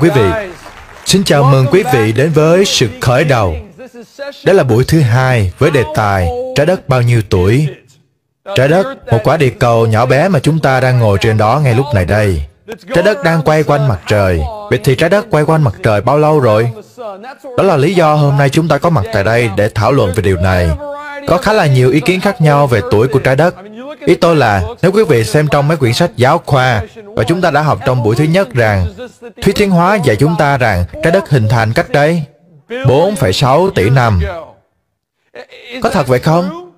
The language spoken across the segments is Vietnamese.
không quý vị? Xin chào mừng quý vị đến với sự khởi đầu. Đó là buổi thứ hai với đề tài Trái đất bao nhiêu tuổi? Trái đất, một quả địa cầu nhỏ bé mà chúng ta đang ngồi trên đó ngay lúc này đây. Trái đất đang quay quanh mặt trời. Vậy thì trái đất quay quanh mặt trời bao lâu rồi? Đó là lý do hôm nay chúng ta có mặt tại đây để thảo luận về điều này. Có khá là nhiều ý kiến khác nhau về tuổi của trái đất. Ý tôi là, nếu quý vị xem trong mấy quyển sách giáo khoa, và chúng ta đã học trong buổi thứ nhất rằng, thuyết tiến hóa dạy chúng ta rằng trái đất hình thành cách đây 4,6 tỷ năm. Có thật vậy không?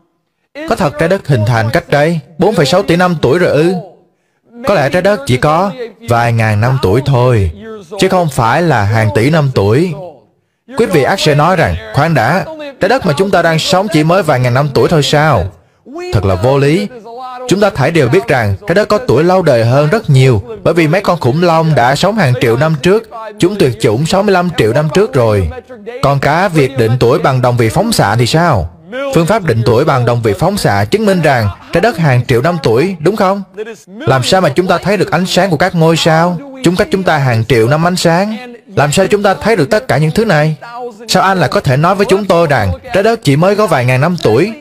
Có thật trái đất hình thành cách đây 4,6 tỷ năm tuổi rồi ư? Có lẽ trái đất chỉ có vài ngàn năm tuổi thôi, chứ không phải là hàng tỷ năm tuổi. Quý vị ác sẽ nói rằng, khoan đã, trái đất mà chúng ta đang sống chỉ mới vài ngàn năm tuổi thôi sao? Thật là vô lý, Chúng ta thải đều biết rằng trái đất có tuổi lâu đời hơn rất nhiều bởi vì mấy con khủng long đã sống hàng triệu năm trước. Chúng tuyệt chủng 65 triệu năm trước rồi. Còn cá việc định tuổi bằng đồng vị phóng xạ thì sao? Phương pháp định tuổi bằng đồng vị phóng xạ chứng minh rằng trái đất hàng triệu năm tuổi, đúng không? Làm sao mà chúng ta thấy được ánh sáng của các ngôi sao? Chúng cách chúng ta hàng triệu năm ánh sáng. Làm sao chúng ta thấy được tất cả những thứ này? Sao anh lại có thể nói với chúng tôi rằng trái đất chỉ mới có vài ngàn năm tuổi?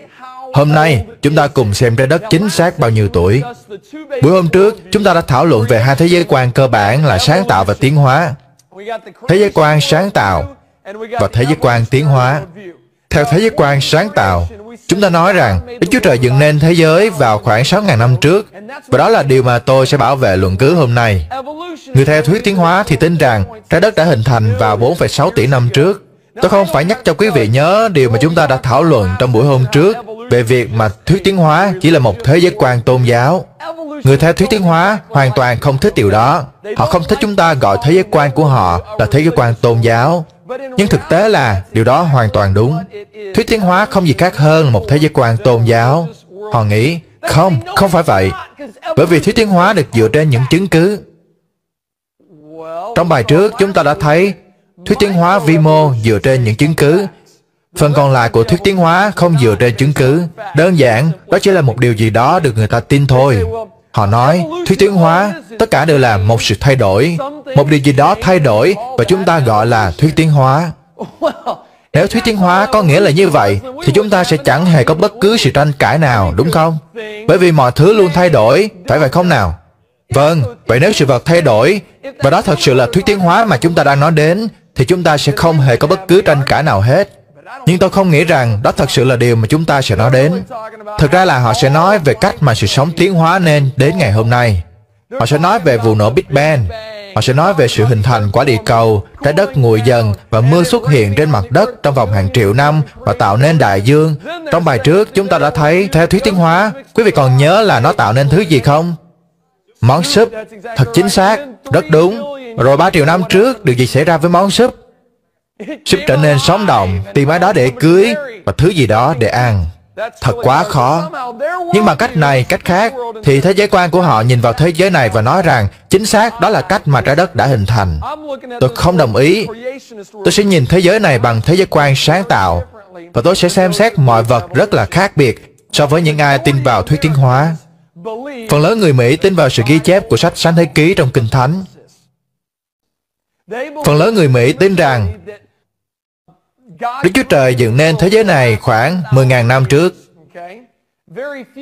Hôm nay, chúng ta cùng xem trái đất chính xác bao nhiêu tuổi. Buổi hôm trước, chúng ta đã thảo luận về hai thế giới quan cơ bản là sáng tạo và tiến hóa. Thế giới quan sáng tạo và thế giới quan tiến hóa. Theo thế giới quan sáng tạo, chúng ta nói rằng Đức Chúa Trời dựng nên thế giới vào khoảng 6.000 năm trước, và đó là điều mà tôi sẽ bảo vệ luận cứ hôm nay. Người theo thuyết tiến hóa thì tin rằng trái đất đã hình thành vào 4,6 tỷ năm trước. Tôi không phải nhắc cho quý vị nhớ điều mà chúng ta đã thảo luận trong buổi hôm trước về việc mà thuyết tiến hóa chỉ là một thế giới quan tôn giáo. Người theo thuyết tiến hóa hoàn toàn không thích điều đó. Họ không thích chúng ta gọi thế giới quan của họ là thế giới quan tôn giáo. Nhưng thực tế là điều đó hoàn toàn đúng. Thuyết tiến hóa không gì khác hơn là một thế giới quan tôn giáo. Họ nghĩ, không, không phải vậy. Bởi vì thuyết tiến hóa được dựa trên những chứng cứ. Trong bài trước, chúng ta đã thấy thuyết tiến hóa vi mô dựa trên những chứng cứ Phần còn lại của thuyết tiến hóa không dựa trên chứng cứ. Đơn giản, đó chỉ là một điều gì đó được người ta tin thôi. Họ nói, thuyết tiến hóa, tất cả đều là một sự thay đổi. Một điều gì đó thay đổi và chúng ta gọi là thuyết tiến hóa. Nếu thuyết tiến hóa có nghĩa là như vậy, thì chúng ta sẽ chẳng hề có bất cứ sự tranh cãi nào, đúng không? Bởi vì mọi thứ luôn thay đổi, phải vậy không nào? Vâng, vậy nếu sự vật thay đổi, và đó thật sự là thuyết tiến hóa mà chúng ta đang nói đến, thì chúng ta sẽ không hề có bất cứ tranh cãi nào hết nhưng tôi không nghĩ rằng đó thật sự là điều mà chúng ta sẽ nói đến. Thực ra là họ sẽ nói về cách mà sự sống tiến hóa nên đến ngày hôm nay. Họ sẽ nói về vụ nổ Big Bang. Họ sẽ nói về sự hình thành quả địa cầu, trái đất nguội dần và mưa xuất hiện trên mặt đất trong vòng hàng triệu năm và tạo nên đại dương. Trong bài trước, chúng ta đã thấy theo thuyết tiến hóa, quý vị còn nhớ là nó tạo nên thứ gì không? Món súp, thật chính xác, rất đúng. Rồi 3 triệu năm trước, điều gì xảy ra với món súp? Súp trở nên sống động Tìm ai đó để cưới Và thứ gì đó để ăn Thật quá khó Nhưng bằng cách này, cách khác Thì thế giới quan của họ nhìn vào thế giới này và nói rằng Chính xác đó là cách mà trái đất đã hình thành Tôi không đồng ý Tôi sẽ nhìn thế giới này bằng thế giới quan sáng tạo Và tôi sẽ xem xét mọi vật rất là khác biệt So với những ai tin vào thuyết tiến hóa Phần lớn người Mỹ tin vào sự ghi chép của sách Sáng Thế Ký trong Kinh Thánh Phần lớn người Mỹ tin rằng Đức Chúa Trời dựng nên thế giới này khoảng 10.000 năm trước.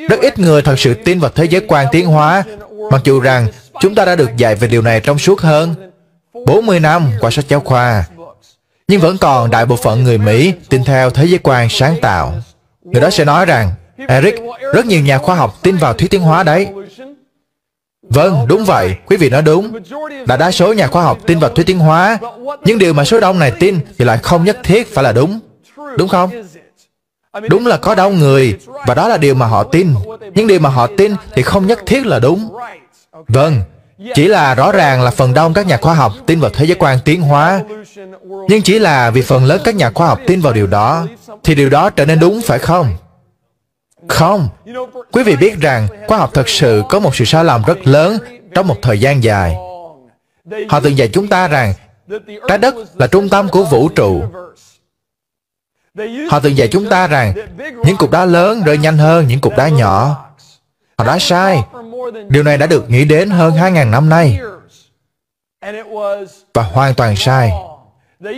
Rất ít người thật sự tin vào thế giới quan tiến hóa, mặc dù rằng chúng ta đã được dạy về điều này trong suốt hơn 40 năm qua sách giáo khoa. Nhưng vẫn còn đại bộ phận người Mỹ tin theo thế giới quan sáng tạo. Người đó sẽ nói rằng, Eric, rất nhiều nhà khoa học tin vào thuyết tiến hóa đấy. Vâng, đúng vậy, quý vị nói đúng. Đại đa số nhà khoa học tin vào thuyết tiến hóa, nhưng điều mà số đông này tin thì lại không nhất thiết phải là đúng. Đúng không? Đúng là có đông người, và đó là điều mà họ tin. Nhưng điều mà họ tin thì không nhất thiết là đúng. Vâng, chỉ là rõ ràng là phần đông các nhà khoa học tin vào thế giới quan tiến hóa. Nhưng chỉ là vì phần lớn các nhà khoa học tin vào điều đó, thì điều đó trở nên đúng phải không? Không. Quý vị biết rằng khoa học thật sự có một sự sai lầm rất lớn trong một thời gian dài. Họ từng dạy chúng ta rằng trái đất là trung tâm của vũ trụ. Họ từng dạy chúng ta rằng những cục đá lớn rơi nhanh hơn những cục đá nhỏ. Họ đã sai. Điều này đã được nghĩ đến hơn 2.000 năm nay. Và hoàn toàn sai.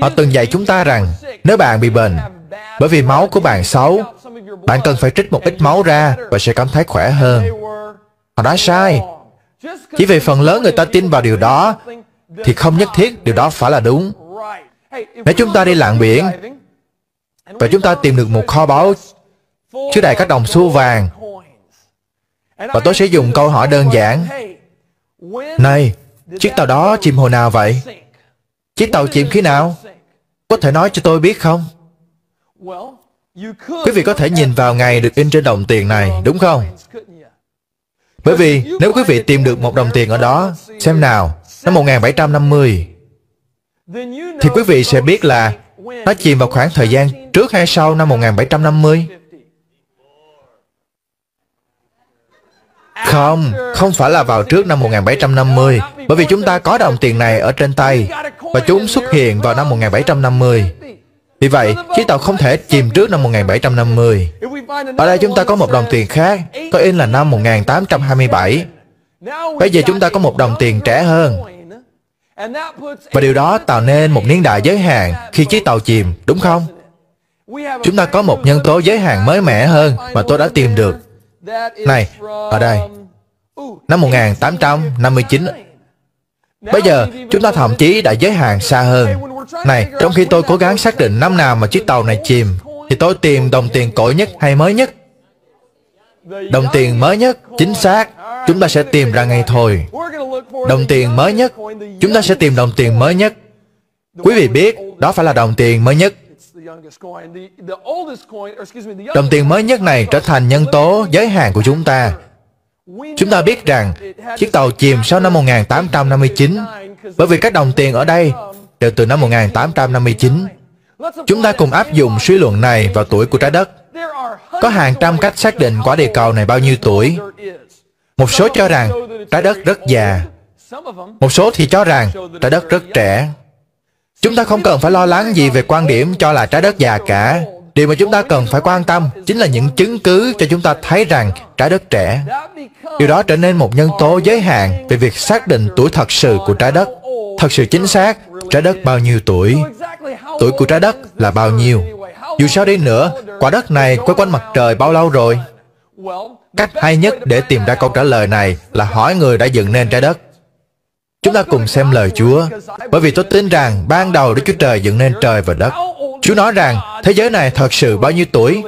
Họ từng dạy chúng ta rằng nếu bạn bị bệnh, bởi vì máu của bạn xấu Bạn cần phải trích một ít máu ra Và sẽ cảm thấy khỏe hơn Họ nói sai Chỉ vì phần lớn người ta tin vào điều đó Thì không nhất thiết điều đó phải là đúng Nếu chúng ta đi lạng biển Và chúng ta tìm được một kho báu Chứa đầy các đồng xu vàng Và tôi sẽ dùng câu hỏi đơn giản Này, chiếc tàu đó chìm hồi nào vậy? Chiếc tàu chìm khi nào? Có thể nói cho tôi biết không? Quý vị có thể nhìn vào ngày được in trên đồng tiền này, đúng không? Bởi vì nếu quý vị tìm được một đồng tiền ở đó, xem nào, năm 1750, thì quý vị sẽ biết là nó chìm vào khoảng thời gian trước hay sau năm 1750. Không, không phải là vào trước năm 1750, bởi vì chúng ta có đồng tiền này ở trên tay và chúng xuất hiện vào năm 1750. Vì vậy, chiếc tàu không thể chìm trước năm 1750. Ở đây chúng ta có một đồng tiền khác, có in là năm 1827. Bây giờ chúng ta có một đồng tiền trẻ hơn. Và điều đó tạo nên một niên đại giới hạn khi chiếc tàu chìm, đúng không? Chúng ta có một nhân tố giới hạn mới mẻ hơn mà tôi đã tìm được. Này, ở đây. Năm 1859. Bây giờ, chúng ta thậm chí đã giới hạn xa hơn. Này, trong khi tôi cố gắng xác định năm nào mà chiếc tàu này chìm, thì tôi tìm đồng tiền cổ nhất hay mới nhất. Đồng tiền mới nhất, chính xác, chúng ta sẽ tìm ra ngay thôi. Đồng tiền mới nhất, chúng ta sẽ tìm đồng tiền mới nhất. Quý vị biết, đó phải là đồng tiền mới nhất. Đồng tiền mới nhất này trở thành nhân tố giới hạn của chúng ta. Chúng ta biết rằng chiếc tàu chìm sau năm 1859 bởi vì các đồng tiền ở đây đều từ năm 1859. Chúng ta cùng áp dụng suy luận này vào tuổi của trái đất. Có hàng trăm cách xác định quả địa cầu này bao nhiêu tuổi. Một số cho rằng trái đất rất già. Một số thì cho rằng trái đất rất trẻ. Chúng ta không cần phải lo lắng gì về quan điểm cho là trái đất già cả. Điều mà chúng ta cần phải quan tâm chính là những chứng cứ cho chúng ta thấy rằng trái đất trẻ. Điều đó trở nên một nhân tố giới hạn về việc xác định tuổi thật sự của trái đất. Thật sự chính xác trái đất bao nhiêu tuổi, tuổi của trái đất là bao nhiêu. Dù sao đi nữa, quả đất này quay quanh mặt trời bao lâu rồi? Cách hay nhất để tìm ra câu trả lời này là hỏi người đã dựng nên trái đất. Chúng ta cùng xem lời Chúa, bởi vì tôi tin rằng ban đầu Đức Chúa Trời dựng nên trời và đất. Chúa nói rằng thế giới này thật sự bao nhiêu tuổi?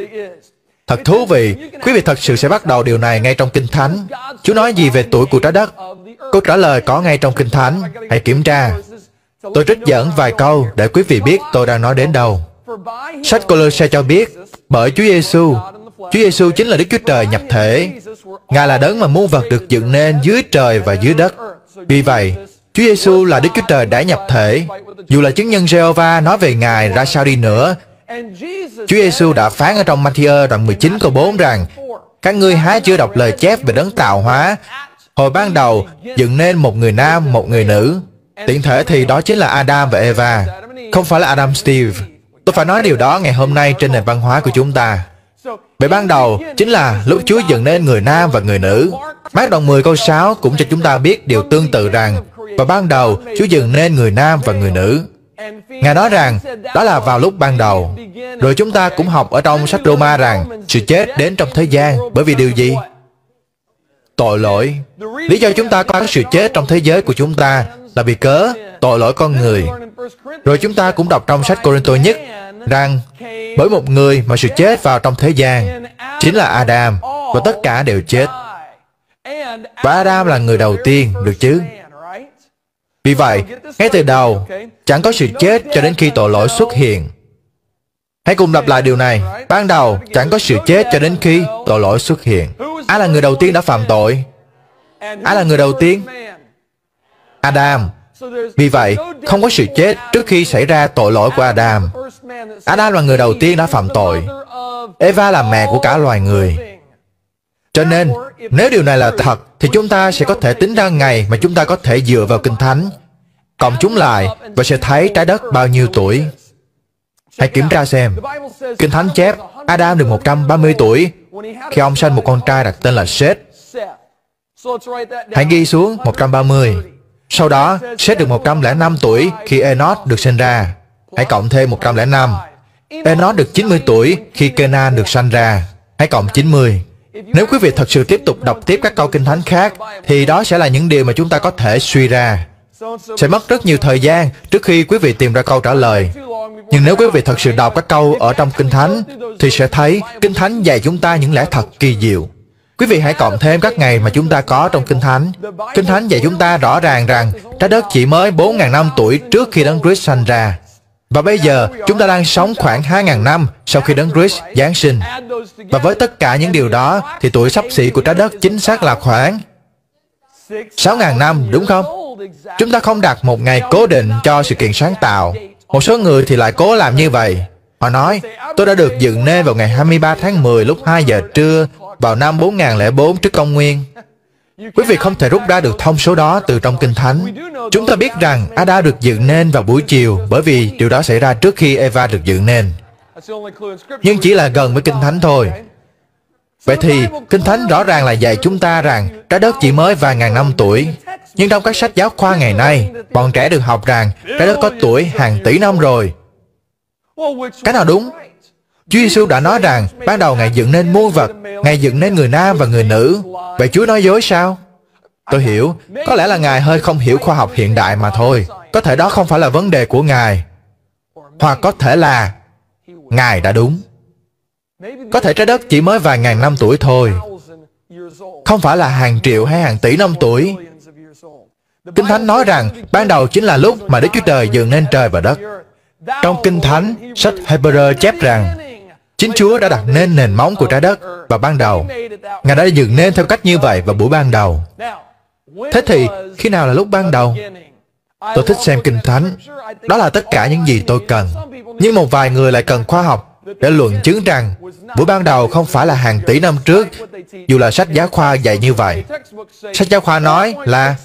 Thật thú vị, quý vị thật sự sẽ bắt đầu điều này ngay trong Kinh Thánh. Chúa nói gì về tuổi của trái đất? Câu trả lời có ngay trong Kinh Thánh. Hãy kiểm tra. Tôi trích dẫn vài câu để quý vị biết tôi đang nói đến đâu. Sách cô lơ Colosse cho biết, bởi Chúa Giêsu, Chúa Giêsu chính là Đức Chúa Trời nhập thể. Ngài là đấng mà muôn vật được dựng nên dưới trời và dưới đất. Vì vậy, Chúa Giêsu là Đức Chúa Trời đã nhập thể. Dù là chứng nhân Jehovah nói về Ngài ra sao đi nữa, Chúa Giêsu đã phán ở trong Matthew đoạn 19 câu 4 rằng các ngươi há chưa đọc lời chép về đấng tạo hóa hồi ban đầu dựng nên một người nam một người nữ Tiện thể thì đó chính là Adam và Eva, không phải là Adam Steve. Tôi phải nói điều đó ngày hôm nay trên nền văn hóa của chúng ta. Về ban đầu, chính là lúc Chúa dựng nên người nam và người nữ. Mát đoạn 10 câu 6 cũng cho chúng ta biết điều tương tự rằng, và ban đầu, Chúa dựng nên người nam và người nữ. Ngài nói rằng, đó là vào lúc ban đầu. Rồi chúng ta cũng học ở trong sách Roma rằng, sự chết đến trong thế gian bởi vì điều gì? Tội lỗi. Lý do chúng ta có sự chết trong thế giới của chúng ta là vì cớ tội lỗi con người. Rồi chúng ta cũng đọc trong sách Corinto nhất rằng bởi một người mà sự chết vào trong thế gian chính là Adam và tất cả đều chết. Và Adam là người đầu tiên, được chứ? Vì vậy, ngay từ đầu, chẳng có sự chết cho đến khi tội lỗi xuất hiện. Hãy cùng lặp lại điều này. Ban đầu, chẳng có sự chết cho đến khi tội lỗi xuất hiện. Ai là người đầu tiên đã phạm tội? Ai là người đầu tiên? Adam. Vì vậy, không có sự chết trước khi xảy ra tội lỗi của Adam. Adam là người đầu tiên đã phạm tội. Eva là mẹ của cả loài người. Cho nên, nếu điều này là thật, thì chúng ta sẽ có thể tính ra ngày mà chúng ta có thể dựa vào Kinh Thánh, cộng chúng lại và sẽ thấy trái đất bao nhiêu tuổi. Hãy kiểm tra xem. Kinh Thánh chép, Adam được 130 tuổi khi ông sanh một con trai đặt tên là Seth. Hãy ghi xuống 130. Sau đó, Seth được 105 tuổi khi Enoch được sinh ra. Hãy cộng thêm 105. Enoch được 90 tuổi khi Kenan được sinh ra. Hãy cộng 90. Nếu quý vị thật sự tiếp tục đọc tiếp các câu kinh thánh khác, thì đó sẽ là những điều mà chúng ta có thể suy ra. Sẽ mất rất nhiều thời gian trước khi quý vị tìm ra câu trả lời. Nhưng nếu quý vị thật sự đọc các câu ở trong Kinh Thánh, thì sẽ thấy Kinh Thánh dạy chúng ta những lẽ thật kỳ diệu. Quý vị hãy cộng thêm các ngày mà chúng ta có trong Kinh Thánh. Kinh Thánh dạy chúng ta rõ ràng rằng trái đất chỉ mới 4.000 năm tuổi trước khi Đấng Christ sanh ra. Và bây giờ, chúng ta đang sống khoảng 2.000 năm sau khi Đấng Christ Giáng sinh. Và với tất cả những điều đó, thì tuổi sắp xỉ của trái đất chính xác là khoảng 6.000 năm, đúng không? Chúng ta không đặt một ngày cố định cho sự kiện sáng tạo. Một số người thì lại cố làm như vậy. Họ nói, tôi đã được dựng nên vào ngày 23 tháng 10 lúc 2 giờ trưa vào năm 4004 trước công nguyên. Quý vị không thể rút ra được thông số đó từ trong Kinh Thánh. Chúng ta biết rằng Ada được dựng nên vào buổi chiều bởi vì điều đó xảy ra trước khi Eva được dựng nên. Nhưng chỉ là gần với Kinh Thánh thôi. Vậy thì, Kinh Thánh rõ ràng là dạy chúng ta rằng trái đất chỉ mới vài ngàn năm tuổi. Nhưng trong các sách giáo khoa ngày nay, bọn trẻ được học rằng trái đất có tuổi hàng tỷ năm rồi. Cái nào đúng? Chúa Giêsu đã nói rằng ban đầu Ngài dựng nên muôn vật, Ngài dựng nên người nam và người nữ. Vậy Chúa nói dối sao? Tôi hiểu, có lẽ là Ngài hơi không hiểu khoa học hiện đại mà thôi. Có thể đó không phải là vấn đề của Ngài. Hoặc có thể là Ngài đã đúng. Có thể trái đất chỉ mới vài ngàn năm tuổi thôi. Không phải là hàng triệu hay hàng tỷ năm tuổi. Kinh Thánh nói rằng ban đầu chính là lúc mà Đức Chúa Trời dựng nên trời và đất. Trong Kinh Thánh, sách Hebrew chép rằng Chính Chúa đã đặt nên nền móng của trái đất vào ban đầu. Ngài đã dựng nên theo cách như vậy vào buổi ban đầu. Thế thì, khi nào là lúc ban đầu? Tôi thích xem Kinh Thánh. Đó là tất cả những gì tôi cần. Nhưng một vài người lại cần khoa học để luận chứng rằng buổi ban đầu không phải là hàng tỷ năm trước, dù là sách giáo khoa dạy như vậy. Sách giáo khoa nói là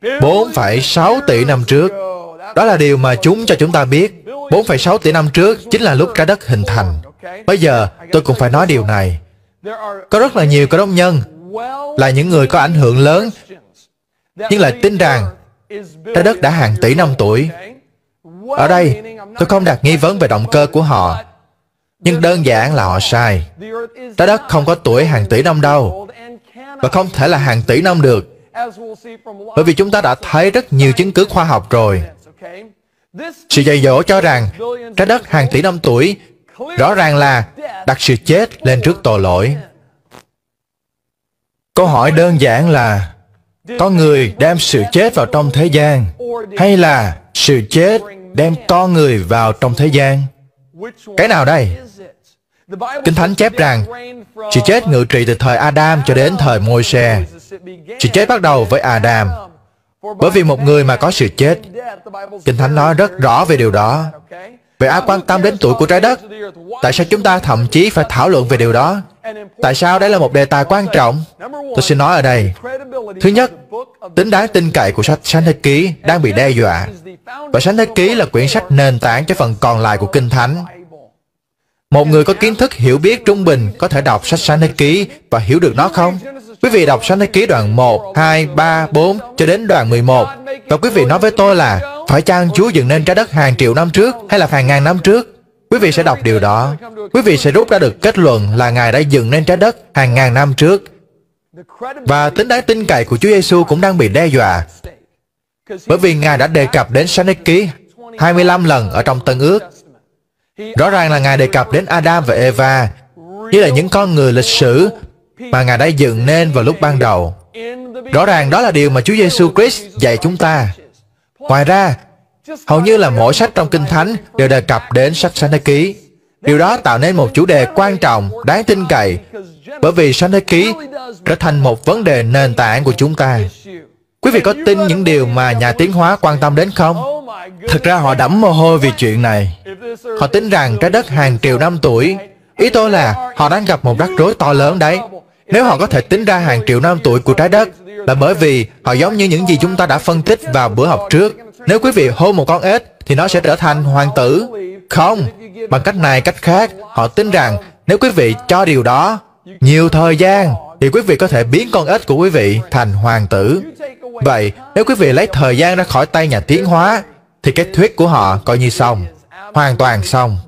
4,6 tỷ năm trước đó là điều mà chúng cho chúng ta biết. 4,6 tỷ năm trước chính là lúc trái đất hình thành. Bây giờ, tôi cũng phải nói điều này. Có rất là nhiều cơ đốc nhân là những người có ảnh hưởng lớn, nhưng lại tin rằng trái đất đã hàng tỷ năm tuổi. Ở đây, tôi không đặt nghi vấn về động cơ của họ, nhưng đơn giản là họ sai. Trái đất không có tuổi hàng tỷ năm đâu, và không thể là hàng tỷ năm được. Bởi vì chúng ta đã thấy rất nhiều chứng cứ khoa học rồi. Sự dạy dỗ cho rằng trái đất hàng tỷ năm tuổi rõ ràng là đặt sự chết lên trước tội lỗi. Câu hỏi đơn giản là có người đem sự chết vào trong thế gian hay là sự chết đem con người vào trong thế gian? Cái nào đây? Kinh Thánh chép rằng sự chết ngự trị từ thời Adam cho đến thời Môi-se. Sự chết bắt đầu với Adam bởi vì một người mà có sự chết, Kinh Thánh nói rất rõ về điều đó. về ai quan tâm đến tuổi của trái đất? Tại sao chúng ta thậm chí phải thảo luận về điều đó? Tại sao đây là một đề tài quan trọng? Tôi xin nói ở đây. Thứ nhất, tính đáng tin cậy của sách Thánh Ký đang bị đe dọa. Và Thánh Ký là quyển sách nền tảng cho phần còn lại của Kinh Thánh một người có kiến thức hiểu biết trung bình có thể đọc sách Sáng thế ký và hiểu được nó không? Quý vị đọc Sách thế ký đoạn 1, 2, 3, 4 cho đến đoạn 11 và quý vị nói với tôi là phải chăng Chúa dựng nên trái đất hàng triệu năm trước hay là hàng ngàn năm trước? Quý vị sẽ đọc điều đó. Quý vị sẽ rút ra được kết luận là Ngài đã dựng nên trái đất hàng ngàn năm trước. Và tính đáng tin cậy của Chúa Giêsu cũng đang bị đe dọa. Bởi vì Ngài đã đề cập đến Sách thế ký 25 lần ở trong Tân Ước Rõ ràng là Ngài đề cập đến Adam và Eva, như là những con người lịch sử mà Ngài đã dựng nên vào lúc ban đầu. Rõ ràng đó là điều mà Chúa Giêsu Christ dạy chúng ta. Ngoài ra, hầu như là mỗi sách trong Kinh Thánh đều đề cập đến sách Sáng Thế Ký. Điều đó tạo nên một chủ đề quan trọng, đáng tin cậy, bởi vì Sáng Thế Ký trở thành một vấn đề nền tảng của chúng ta. Quý vị có tin những điều mà nhà tiến hóa quan tâm đến không? Thật ra họ đẫm mồ hôi vì chuyện này Họ tính rằng trái đất hàng triệu năm tuổi Ý tôi là họ đang gặp một rắc rối to lớn đấy Nếu họ có thể tính ra hàng triệu năm tuổi của trái đất Là bởi vì họ giống như những gì chúng ta đã phân tích vào bữa học trước Nếu quý vị hôn một con ếch Thì nó sẽ trở thành hoàng tử Không Bằng cách này cách khác Họ tính rằng nếu quý vị cho điều đó Nhiều thời gian Thì quý vị có thể biến con ếch của quý vị thành hoàng tử Vậy nếu quý vị lấy thời gian ra khỏi tay nhà tiến hóa thì cái thuyết của họ coi như xong, hoàn toàn xong.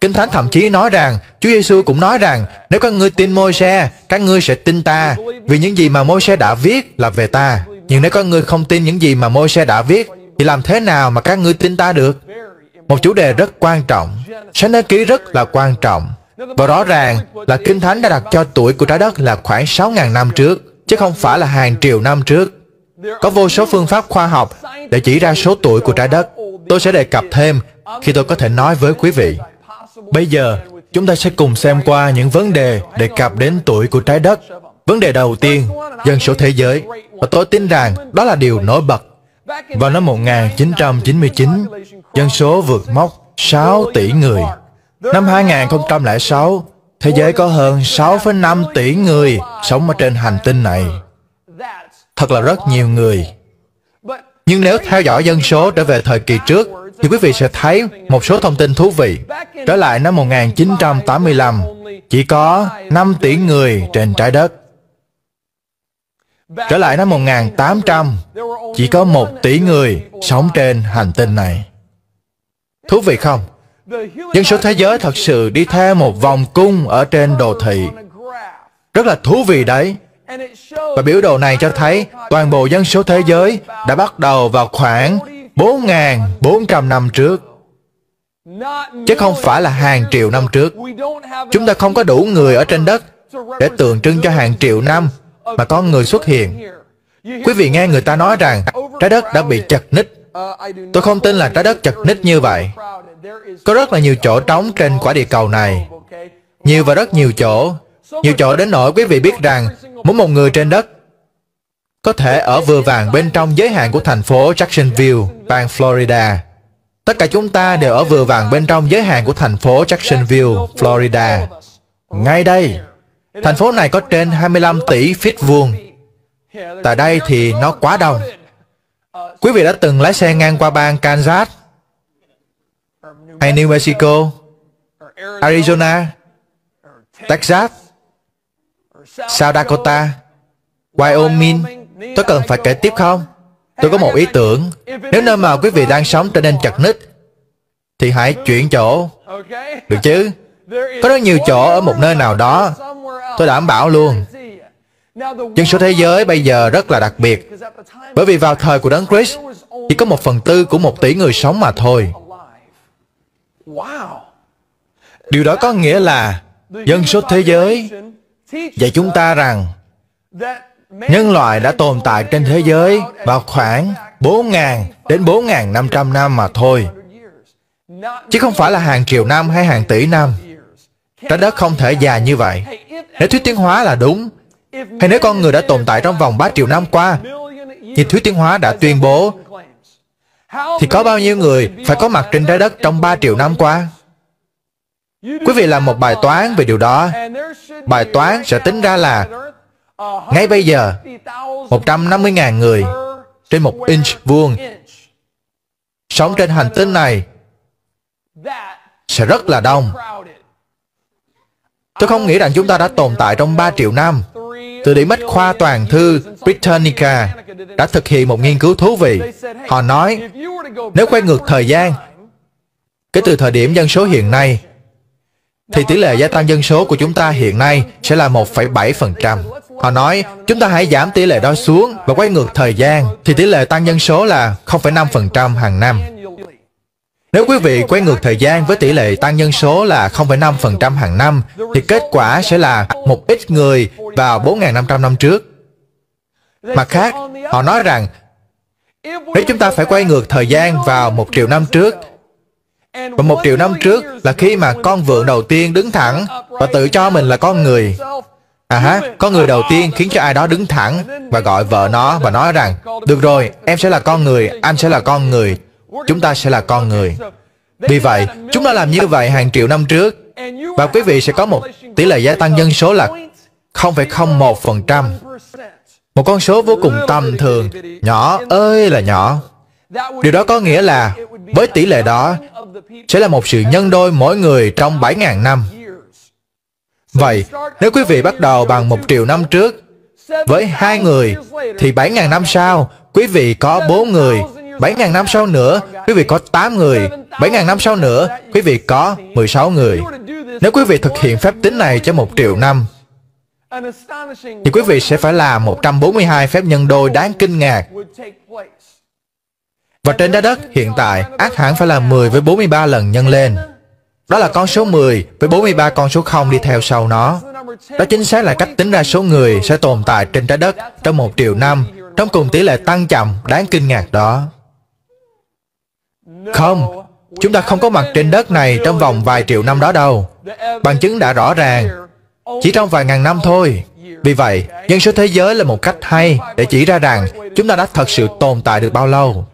Kinh Thánh thậm chí nói rằng, Chúa Giêsu cũng nói rằng, nếu các ngươi tin môi xe các ngươi sẽ tin ta, vì những gì mà môi xe đã viết là về ta. Nhưng nếu các ngươi không tin những gì mà môi xe đã viết, thì làm thế nào mà các ngươi tin ta được? Một chủ đề rất quan trọng, sách nói ký rất là quan trọng. Và rõ ràng là Kinh Thánh đã đặt cho tuổi của trái đất là khoảng 6.000 năm trước, chứ không phải là hàng triệu năm trước. Có vô số phương pháp khoa học để chỉ ra số tuổi của trái đất. Tôi sẽ đề cập thêm khi tôi có thể nói với quý vị. Bây giờ, chúng ta sẽ cùng xem qua những vấn đề đề cập đến tuổi của trái đất. Vấn đề đầu tiên, dân số thế giới. Và tôi tin rằng đó là điều nổi bật. Vào năm 1999, dân số vượt mốc 6 tỷ người. Năm 2006, thế giới có hơn 6,5 tỷ người sống ở trên hành tinh này thật là rất nhiều người. Nhưng nếu theo dõi dân số trở về thời kỳ trước, thì quý vị sẽ thấy một số thông tin thú vị. Trở lại năm 1985, chỉ có 5 tỷ người trên trái đất. Trở lại năm 1800, chỉ có 1 tỷ người sống trên hành tinh này. Thú vị không? Dân số thế giới thật sự đi theo một vòng cung ở trên đồ thị. Rất là thú vị đấy. Và biểu đồ này cho thấy toàn bộ dân số thế giới đã bắt đầu vào khoảng 4.400 năm trước, chứ không phải là hàng triệu năm trước. Chúng ta không có đủ người ở trên đất để tượng trưng cho hàng triệu năm mà có người xuất hiện. Quý vị nghe người ta nói rằng trái đất đã bị chật ních. Uh, Tôi không tin là trái đất chật ních như vậy. Có rất là nhiều chỗ trống trên quả địa cầu này. Nhiều và rất nhiều chỗ. Nhiều chỗ đến nỗi quý vị biết rằng muốn một người trên đất có thể ở vừa vàng bên trong giới hạn của thành phố Jacksonville, bang Florida. Tất cả chúng ta đều ở vừa vàng bên trong giới hạn của thành phố Jacksonville, Florida. Ngay đây, thành phố này có trên 25 tỷ feet vuông. Tại đây thì nó quá đông. Quý vị đã từng lái xe ngang qua bang Kansas, hay New Mexico, Arizona, Texas, Sao Dakota, Wyoming, tôi cần phải kể tiếp không? Tôi có một ý tưởng. Nếu nơi mà quý vị đang sống trở nên chật ních, thì hãy chuyển chỗ. Được chứ? Có rất nhiều chỗ ở một nơi nào đó. Tôi đảm bảo luôn. Dân số thế giới bây giờ rất là đặc biệt. Bởi vì vào thời của Đấng Christ, chỉ có một phần tư của một tỷ người sống mà thôi. Điều đó có nghĩa là dân số thế giới dạy chúng ta rằng nhân loại đã tồn tại trên thế giới vào khoảng 4.000 đến 4.500 năm mà thôi. Chứ không phải là hàng triệu năm hay hàng tỷ năm. Trái đất không thể già như vậy. Nếu thuyết tiến hóa là đúng, hay nếu con người đã tồn tại trong vòng 3 triệu năm qua, như thuyết tiến hóa đã tuyên bố, thì có bao nhiêu người phải có mặt trên trái đất trong 3 triệu năm qua? Quý vị làm một bài toán về điều đó. Bài toán sẽ tính ra là ngay bây giờ 150.000 người trên một inch vuông sống trên hành tinh này sẽ rất là đông. Tôi không nghĩ rằng chúng ta đã tồn tại trong 3 triệu năm. Từ điểm bách khoa toàn thư Britannica đã thực hiện một nghiên cứu thú vị. Họ nói, nếu quay ngược thời gian, kể từ thời điểm dân số hiện nay, thì tỷ lệ gia tăng dân số của chúng ta hiện nay sẽ là 1,7%. Họ nói, chúng ta hãy giảm tỷ lệ đó xuống và quay ngược thời gian, thì tỷ lệ tăng dân số là 0,5% hàng năm. Nếu quý vị quay ngược thời gian với tỷ lệ tăng dân số là 0,5% hàng năm, thì kết quả sẽ là một ít người vào 4.500 năm trước. Mặt khác, họ nói rằng nếu chúng ta phải quay ngược thời gian vào một triệu năm trước, và một triệu năm trước là khi mà con vượn đầu tiên đứng thẳng và tự cho mình là con người. À ha, con người đầu tiên khiến cho ai đó đứng thẳng và gọi vợ nó và nói rằng Được rồi, em sẽ là con người, anh sẽ là con người, chúng ta sẽ là con người. Vì vậy, chúng ta làm như vậy hàng triệu năm trước và quý vị sẽ có một tỷ lệ gia tăng dân số là 0,01%. Một con số vô cùng tầm thường, nhỏ ơi là nhỏ. Điều đó có nghĩa là với tỷ lệ đó, sẽ là một sự nhân đôi mỗi người trong 7.000 năm. Vậy, nếu quý vị bắt đầu bằng một triệu năm trước, với hai người, thì 7.000 năm sau, quý vị có bốn người. 7.000 năm sau nữa, quý vị có 8 người. 7.000 năm sau nữa, quý vị có 16 người. Nếu quý vị thực hiện phép tính này cho một triệu năm, thì quý vị sẽ phải làm 142 phép nhân đôi đáng kinh ngạc và trên trái đất hiện tại, ác hẳn phải là 10 với 43 lần nhân lên. Đó là con số 10 với 43 con số 0 đi theo sau nó. Đó chính xác là cách tính ra số người sẽ tồn tại trên trái đất trong một triệu năm, trong cùng tỷ lệ tăng chậm đáng kinh ngạc đó. Không, chúng ta không có mặt trên đất này trong vòng vài triệu năm đó đâu. Bằng chứng đã rõ ràng, chỉ trong vài ngàn năm thôi. Vì vậy, dân số thế giới là một cách hay để chỉ ra rằng chúng ta đã thật sự tồn tại được bao lâu.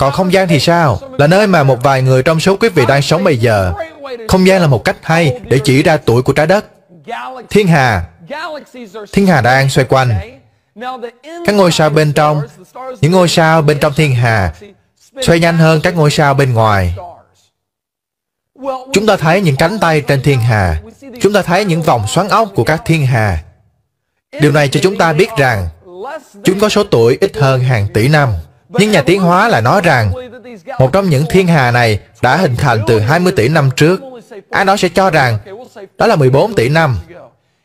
Còn không gian thì sao? Là nơi mà một vài người trong số quý vị đang sống bây giờ. Không gian là một cách hay để chỉ ra tuổi của trái đất. Thiên hà, thiên hà đang xoay quanh. Các ngôi sao bên trong, những ngôi sao bên trong thiên hà xoay nhanh hơn các ngôi sao bên ngoài. Chúng ta thấy những cánh tay trên thiên hà. Chúng ta thấy những vòng xoắn ốc của các thiên hà. Điều này cho chúng ta biết rằng chúng có số tuổi ít hơn hàng tỷ năm. Vâng, Nhưng nhà tiến hóa là nói rằng một trong những thiên hà này đã hình thành từ 20 tỷ năm trước. Ai đó sẽ cho rằng đó là 14 tỷ năm.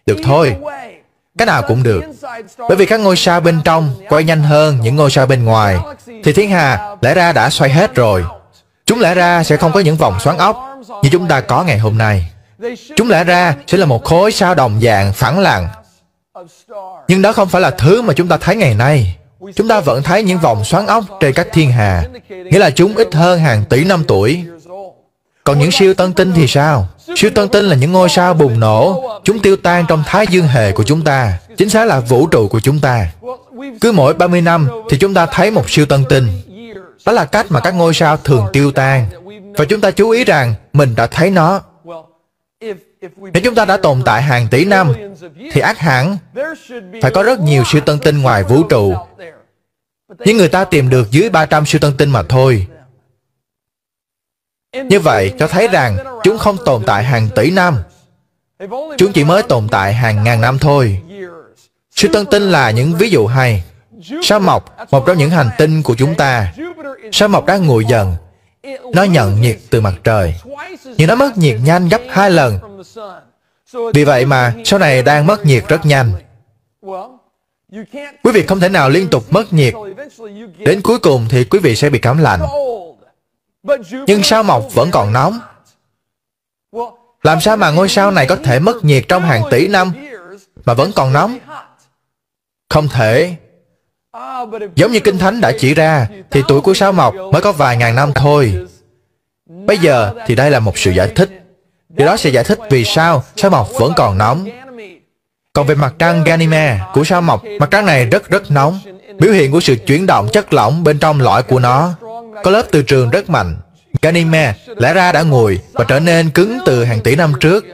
Được thôi, cái nào cũng được. Bởi vì các ngôi sao bên trong quay nhanh hơn những ngôi sao bên ngoài, thì thiên hà lẽ ra đã xoay hết rồi. Chúng lẽ ra sẽ không có những vòng xoắn ốc như chúng ta có ngày hôm nay. Chúng lẽ ra sẽ là một khối sao đồng dạng phẳng lặng. Nhưng đó không phải là thứ mà chúng ta thấy ngày nay. Chúng ta vẫn thấy những vòng xoắn ốc trên các thiên hà Nghĩa là chúng ít hơn hàng tỷ năm tuổi Còn những siêu tân tinh thì sao? Siêu tân tinh là những ngôi sao bùng nổ Chúng tiêu tan trong thái dương hệ của chúng ta Chính xác là vũ trụ của chúng ta Cứ mỗi 30 năm thì chúng ta thấy một siêu tân tinh Đó là cách mà các ngôi sao thường tiêu tan Và chúng ta chú ý rằng mình đã thấy nó nếu chúng ta đã tồn tại hàng tỷ năm, thì ác hẳn phải có rất nhiều siêu tân tinh ngoài vũ trụ những người ta tìm được dưới 300 siêu tân tinh mà thôi Như vậy cho thấy rằng Chúng không tồn tại hàng tỷ năm Chúng chỉ mới tồn tại hàng ngàn năm thôi Siêu tân tinh là những ví dụ hay Sao mộc, một trong những hành tinh của chúng ta Sao mộc đang nguội dần Nó nhận nhiệt từ mặt trời Nhưng nó mất nhiệt nhanh gấp hai lần Vì vậy mà sau này đang mất nhiệt rất nhanh Quý vị không thể nào liên tục mất nhiệt. Đến cuối cùng thì quý vị sẽ bị cảm lạnh. Nhưng sao mọc vẫn còn nóng. Làm sao mà ngôi sao này có thể mất nhiệt trong hàng tỷ năm mà vẫn còn nóng? Không thể. Ah, Giống như Kinh Thánh đã chỉ ra, thì tuổi của sao mọc mới có vài ngàn năm thôi. Bây giờ thì đây là một sự giải thích. Điều đó sẽ giải thích vì sao sao mọc vẫn còn nóng. Còn về mặt trăng Ganymede của sao mộc, mặt trăng này rất rất nóng. Biểu hiện của sự chuyển động chất lỏng bên trong lõi của nó có lớp từ trường rất mạnh. Ganymede lẽ ra đã nguội và trở nên cứng từ hàng tỷ năm trước.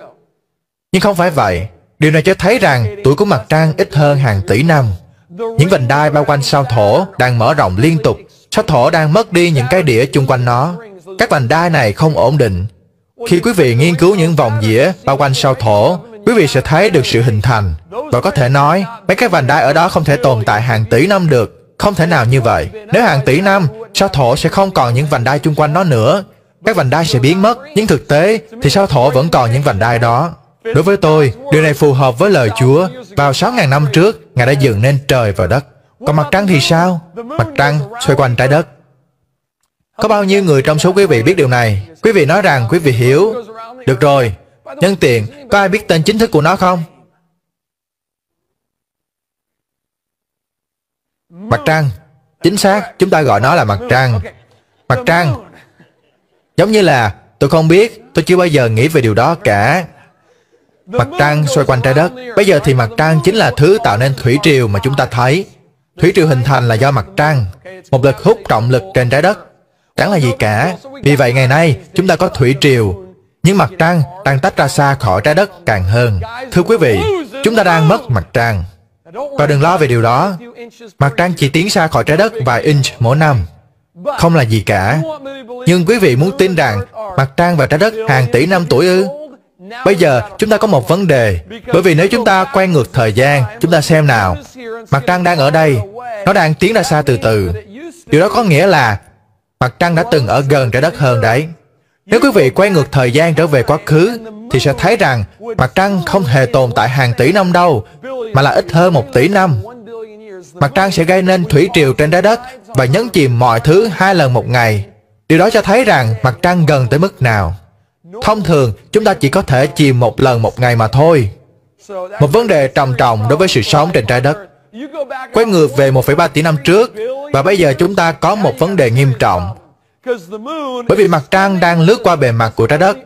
Nhưng không phải vậy. Điều này cho thấy rằng tuổi của mặt trăng ít hơn hàng tỷ năm. Những vành đai bao quanh sao thổ đang mở rộng liên tục. Sao thổ đang mất đi những cái đĩa chung quanh nó. Các vành đai này không ổn định. Khi quý vị nghiên cứu những vòng dĩa bao quanh sao thổ, quý vị sẽ thấy được sự hình thành. Và có thể nói, mấy cái vành đai ở đó không thể tồn tại hàng tỷ năm được. Không thể nào như vậy. Nếu hàng tỷ năm, sao thổ sẽ không còn những vành đai chung quanh nó nữa. Các vành đai sẽ biến mất, nhưng thực tế thì sao thổ vẫn còn những vành đai đó. Đối với tôi, điều này phù hợp với lời Chúa. Vào 6.000 năm trước, Ngài đã dựng nên trời và đất. Còn mặt trăng thì sao? Mặt trăng xoay quanh trái đất. Có bao nhiêu người trong số quý vị biết điều này? Quý vị nói rằng quý vị hiểu. Được rồi, Nhân tiện, có ai biết tên chính thức của nó không? Mặt trăng. Chính xác, chúng ta gọi nó là mặt trăng. Mặt trăng. Giống như là, tôi không biết, tôi chưa bao giờ nghĩ về điều đó cả. Mặt trăng xoay quanh trái đất. Bây giờ thì mặt trăng chính là thứ tạo nên thủy triều mà chúng ta thấy. Thủy triều hình thành là do mặt trăng, một lực hút trọng lực trên trái đất. Chẳng là gì cả. Vì vậy ngày nay, chúng ta có thủy triều, nhưng mặt trăng đang tách ra xa khỏi trái đất càng hơn. Thưa quý vị, chúng ta đang mất mặt trăng. Và đừng lo về điều đó. Mặt trăng chỉ tiến xa khỏi trái đất vài inch mỗi năm. Không là gì cả. Nhưng quý vị muốn tin rằng mặt trăng và trái đất hàng tỷ năm tuổi ư? Bây giờ chúng ta có một vấn đề Bởi vì nếu chúng ta quay ngược thời gian Chúng ta xem nào Mặt trăng đang ở đây Nó đang tiến ra xa từ từ Điều đó có nghĩa là Mặt trăng đã từng ở gần trái đất hơn đấy nếu quý vị quay ngược thời gian trở về quá khứ, thì sẽ thấy rằng mặt trăng không hề tồn tại hàng tỷ năm đâu, mà là ít hơn một tỷ năm. Mặt trăng sẽ gây nên thủy triều trên trái đất và nhấn chìm mọi thứ hai lần một ngày. Điều đó cho thấy rằng mặt trăng gần tới mức nào. Thông thường, chúng ta chỉ có thể chìm một lần một ngày mà thôi. Một vấn đề trầm trọng đối với sự sống trên trái đất. Quay ngược về 1,3 tỷ năm trước, và bây giờ chúng ta có một vấn đề nghiêm trọng. Bởi vì mặt trăng đang lướt qua bề mặt của trái đất.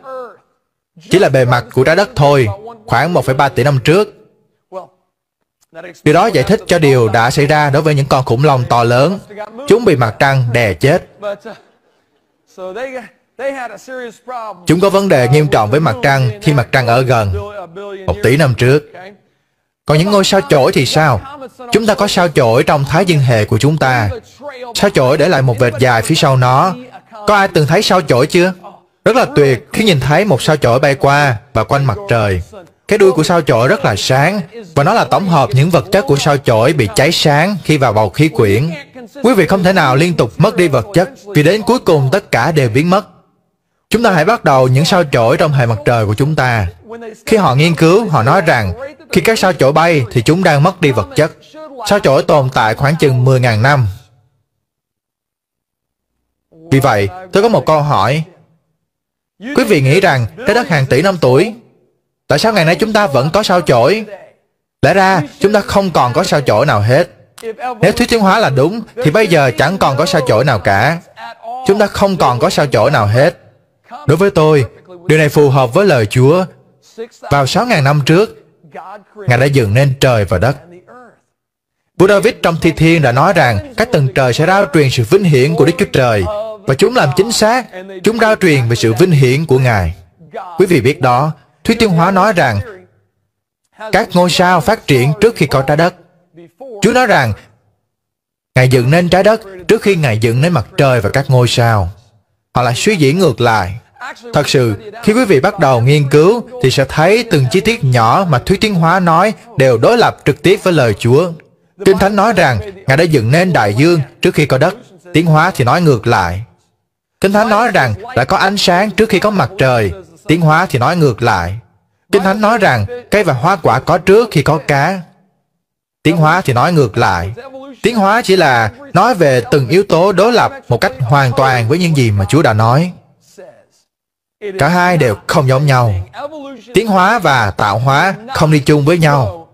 Chỉ là bề mặt của trái đất thôi, khoảng 1,3 tỷ năm trước. Điều đó giải thích cho điều đã xảy ra đối với những con khủng long to lớn. Chúng bị mặt trăng đè chết. Uh, Chúng có vấn đề nghiêm trọng với mặt trăng khi mặt trăng ở gần, một tỷ năm trước. Còn những ngôi sao chổi thì sao? Chúng ta có sao chổi trong thái dương hệ của chúng ta. Sao chổi để lại một vệt dài phía sau nó. Có ai từng thấy sao chổi chưa? Rất là tuyệt khi nhìn thấy một sao chổi bay qua và quanh mặt trời. Cái đuôi của sao chổi rất là sáng và nó là tổng hợp những vật chất của sao chổi bị cháy sáng khi vào bầu khí quyển. Quý vị không thể nào liên tục mất đi vật chất vì đến cuối cùng tất cả đều biến mất. Chúng ta hãy bắt đầu những sao chổi trong hệ mặt trời của chúng ta. Khi họ nghiên cứu, họ nói rằng khi các sao chổi bay thì chúng đang mất đi vật chất. Sao chổi tồn tại khoảng chừng 10.000 năm. Vì vậy, tôi có một câu hỏi. Quý vị nghĩ rằng trái đất hàng tỷ năm tuổi, tại sao ngày nay chúng ta vẫn có sao chổi? Lẽ ra, chúng ta không còn có sao chổi nào hết. Nếu thuyết tiến hóa là đúng, thì bây giờ chẳng còn có sao chổi nào cả. Chúng ta không còn có sao chổi nào hết. Đối với tôi, điều này phù hợp với lời Chúa. Vào 6.000 năm trước, Ngài đã dựng nên trời và đất. Vua David trong thi thiên đã nói rằng các tầng trời sẽ rao truyền sự vinh hiển của Đức Chúa Trời và chúng làm chính xác, chúng rao truyền về sự vinh hiển của Ngài. Quý vị biết đó, Thuyết Tiêu Hóa nói rằng các ngôi sao phát triển trước khi có trái đất. Chúa nói rằng Ngài dựng nên trái đất trước khi Ngài dựng nên mặt trời và các ngôi sao. Họ lại suy diễn ngược lại. Thật sự, khi quý vị bắt đầu nghiên cứu thì sẽ thấy từng chi tiết nhỏ mà Thuyết Tiến Hóa nói đều đối lập trực tiếp với lời Chúa. Kinh Thánh nói rằng Ngài đã dựng nên đại dương trước khi có đất. Tiến Hóa thì nói ngược lại. Kinh Thánh nói rằng đã có ánh sáng trước khi có mặt trời. Tiến Hóa thì nói ngược lại. Kinh Thánh nói rằng cây và hoa quả có trước khi có cá. Tiến Hóa thì nói ngược lại. Tiến Hóa chỉ là nói về từng yếu tố đối lập một cách hoàn toàn với những gì mà Chúa đã nói. Cả hai đều không giống nhau. Tiến hóa và tạo hóa không đi chung với nhau.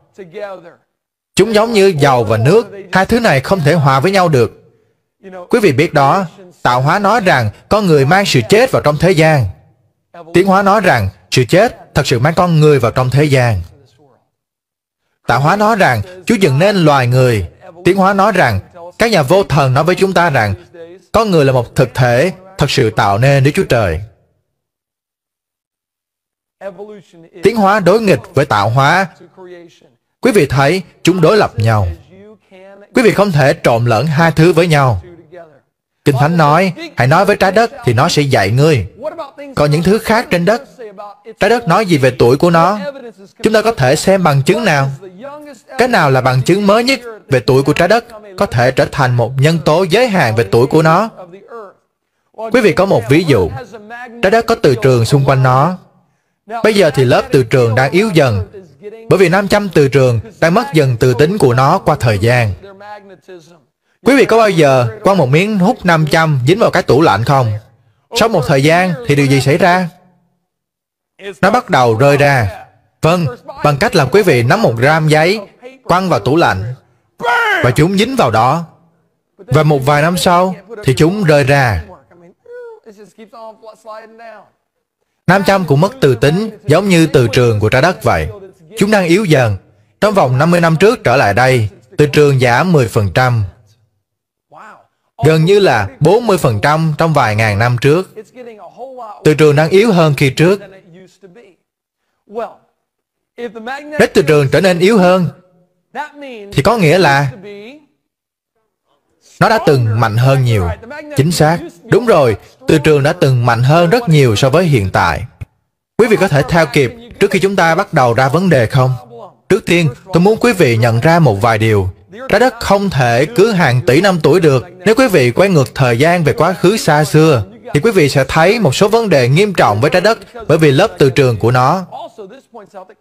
Chúng giống như dầu và nước, hai thứ này không thể hòa với nhau được. Quý vị biết đó, tạo hóa nói rằng con người mang sự chết vào trong thế gian. Tiến hóa nói rằng sự chết thật sự mang con người vào trong thế gian. Tạo hóa nói rằng Chúa dựng nên loài người. Tiến hóa nói rằng các nhà vô thần nói với chúng ta rằng con người là một thực thể thật sự tạo nên Đức Chúa Trời. Tiến hóa đối nghịch với tạo hóa. Quý vị thấy, chúng đối lập nhau. Quý vị không thể trộn lẫn hai thứ với nhau. Kinh Thánh nói, hãy nói với trái đất thì nó sẽ dạy ngươi. Còn những thứ khác trên đất, trái đất nói gì về tuổi của nó? Chúng ta có thể xem bằng chứng nào? Cái nào là bằng chứng mới nhất về tuổi của trái đất có thể trở thành một nhân tố giới hạn về tuổi của nó? Quý vị có một ví dụ, trái đất có từ trường xung quanh nó, Bây giờ thì lớp từ trường đang yếu dần, bởi vì 500 từ trường đang mất dần từ tính của nó qua thời gian. Quý vị có bao giờ qua một miếng hút 500 dính vào cái tủ lạnh không? Sau một thời gian thì điều gì xảy ra? Nó bắt đầu rơi ra. Vâng, bằng cách làm quý vị nắm một gram giấy, quăng vào tủ lạnh, và chúng dính vào đó. Và một vài năm sau, thì chúng rơi ra. Nam Châm cũng mất từ tính, giống như từ trường của trái đất vậy. Chúng đang yếu dần. Trong vòng 50 năm trước trở lại đây, từ trường giảm 10%. Gần như là 40% trong vài ngàn năm trước. Từ trường đang yếu hơn khi trước. Đất từ trường trở nên yếu hơn, thì có nghĩa là nó đã từng mạnh hơn nhiều chính xác đúng rồi từ trường đã từng mạnh hơn rất nhiều so với hiện tại. Quý vị có thể theo kịp trước khi chúng ta bắt đầu ra vấn đề không? Trước tiên, tôi muốn quý vị nhận ra một vài điều. Trái đất không thể cứ hàng tỷ năm tuổi được. Nếu quý vị quay ngược thời gian về quá khứ xa xưa, thì quý vị sẽ thấy một số vấn đề nghiêm trọng với trái đất bởi vì lớp từ trường của nó.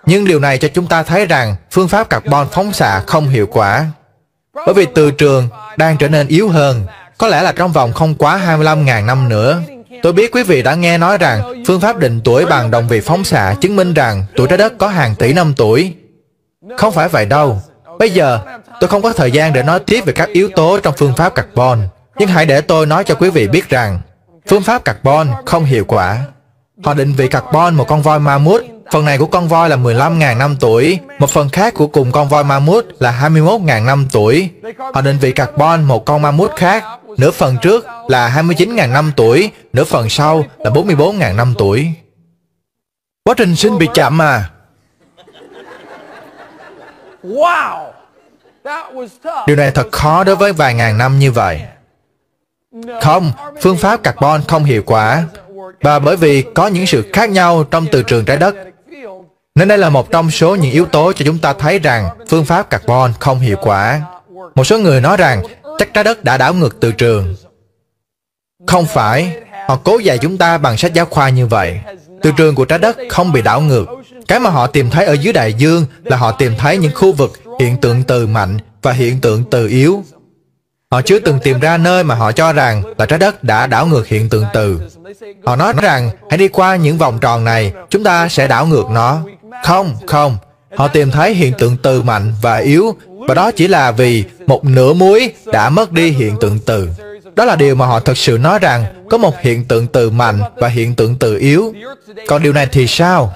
Nhưng điều này cho chúng ta thấy rằng phương pháp carbon phóng xạ không hiệu quả bởi vì từ trường đang trở nên yếu hơn có lẽ là trong vòng không quá 25.000 năm nữa. Tôi biết quý vị đã nghe nói rằng phương pháp định tuổi bằng đồng vị phóng xạ chứng minh rằng tuổi trái đất có hàng tỷ năm tuổi. Không phải vậy đâu. Bây giờ, tôi không có thời gian để nói tiếp về các yếu tố trong phương pháp carbon. Nhưng hãy để tôi nói cho quý vị biết rằng phương pháp carbon không hiệu quả. Họ định vị carbon một con voi ma mút Phần này của con voi là 15.000 năm tuổi, một phần khác của cùng con voi mammut là 21.000 năm tuổi. Họ định vị carbon một con mammut khác, nửa phần trước là 29.000 năm tuổi, nửa phần sau là 44.000 năm tuổi. Quá trình sinh bị chậm mà. wow Điều này thật khó đối với vài ngàn năm như vậy. Không, phương pháp carbon không hiệu quả và bởi vì có những sự khác nhau trong từ trường trái đất nên đây là một trong số những yếu tố cho chúng ta thấy rằng phương pháp carbon không hiệu quả. Một số người nói rằng chắc trái đất đã đảo ngược từ trường. Không phải, họ cố dạy chúng ta bằng sách giáo khoa như vậy. Từ trường của trái đất không bị đảo ngược. Cái mà họ tìm thấy ở dưới đại dương là họ tìm thấy những khu vực hiện tượng từ mạnh và hiện tượng từ yếu. Họ chưa từng tìm ra nơi mà họ cho rằng là trái đất đã đảo ngược hiện tượng từ. Họ nói rằng hãy đi qua những vòng tròn này, chúng ta sẽ đảo ngược nó. Không, không. Họ tìm thấy hiện tượng từ mạnh và yếu, và đó chỉ là vì một nửa muối đã mất đi hiện tượng từ. Đó là điều mà họ thật sự nói rằng có một hiện tượng từ mạnh và hiện tượng từ yếu. Còn điều này thì sao?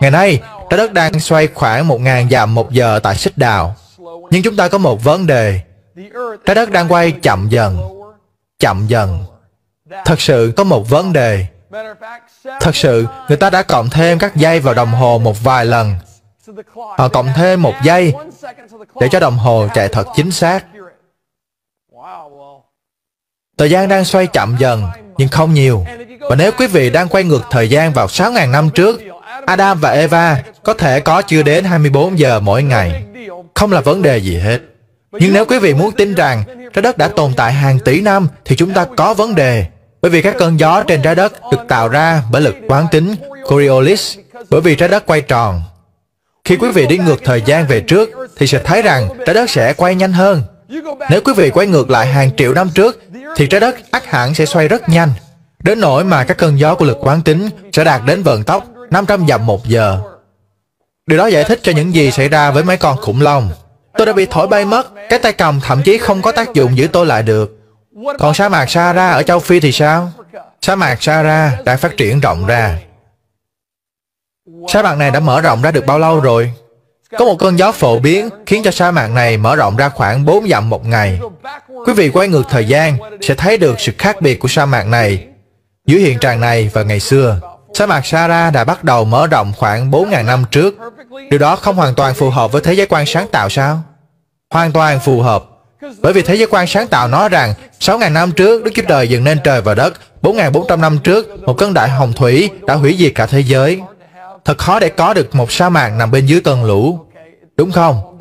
Ngày nay, trái đất đang xoay khoảng 1.000 dặm một giờ tại xích đạo. Nhưng chúng ta có một vấn đề. Trái đất đang quay chậm dần, chậm dần. Thật sự có một vấn đề. Thật sự, người ta đã cộng thêm các giây vào đồng hồ một vài lần. Họ ờ, cộng thêm một giây để cho đồng hồ chạy thật chính xác. Thời gian đang xoay chậm dần, nhưng không nhiều. Và nếu quý vị đang quay ngược thời gian vào 6.000 năm trước, Adam và Eva có thể có chưa đến 24 giờ mỗi ngày. Không là vấn đề gì hết. Nhưng nếu quý vị muốn tin rằng trái đất đã tồn tại hàng tỷ năm thì chúng ta có vấn đề. Bởi vì các cơn gió trên trái đất được tạo ra bởi lực quán tính Coriolis, bởi vì trái đất quay tròn. Khi quý vị đi ngược thời gian về trước, thì sẽ thấy rằng trái đất sẽ quay nhanh hơn. Nếu quý vị quay ngược lại hàng triệu năm trước, thì trái đất ắt hẳn sẽ xoay rất nhanh, đến nỗi mà các cơn gió của lực quán tính sẽ đạt đến vận tốc 500 dặm một giờ. Điều đó giải thích cho những gì xảy ra với mấy con khủng long. Tôi đã bị thổi bay mất, cái tay cầm thậm chí không có tác dụng giữ tôi lại được. Còn sa mạc Sahara ở châu Phi thì sao? Sa mạc Sahara đã phát triển rộng ra. Sa mạc này đã mở rộng ra được bao lâu rồi? Có một cơn gió phổ biến khiến cho sa mạc này mở rộng ra khoảng 4 dặm một ngày. Quý vị quay ngược thời gian sẽ thấy được sự khác biệt của sa mạc này dưới hiện trạng này và ngày xưa. Sa mạc Sahara đã bắt đầu mở rộng khoảng 4.000 năm trước. Điều đó không hoàn toàn phù hợp với thế giới quan sáng tạo sao? Hoàn toàn phù hợp. Bởi vì thế giới quan sáng tạo nói rằng 6.000 năm trước Đức Chúa Trời dựng nên trời và đất 4.400 năm trước một cơn đại hồng thủy đã hủy diệt cả thế giới Thật khó để có được một sa mạc nằm bên dưới cơn lũ Đúng không?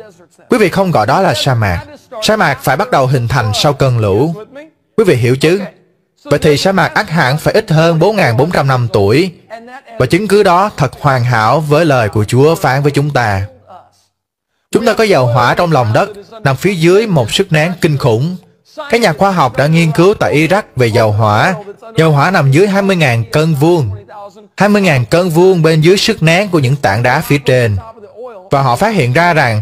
Quý vị không gọi đó là sa mạc Sa mạc phải bắt đầu hình thành sau cơn lũ Quý vị hiểu chứ? Vậy thì sa mạc ác hẳn phải ít hơn 4.400 năm tuổi Và chứng cứ đó thật hoàn hảo với lời của Chúa phán với chúng ta Chúng ta có dầu hỏa trong lòng đất, nằm phía dưới một sức nén kinh khủng. Các nhà khoa học đã nghiên cứu tại Iraq về dầu hỏa. Dầu hỏa nằm dưới 20.000 cân vuông. 20.000 cân vuông bên dưới sức nén của những tảng đá phía trên. Và họ phát hiện ra rằng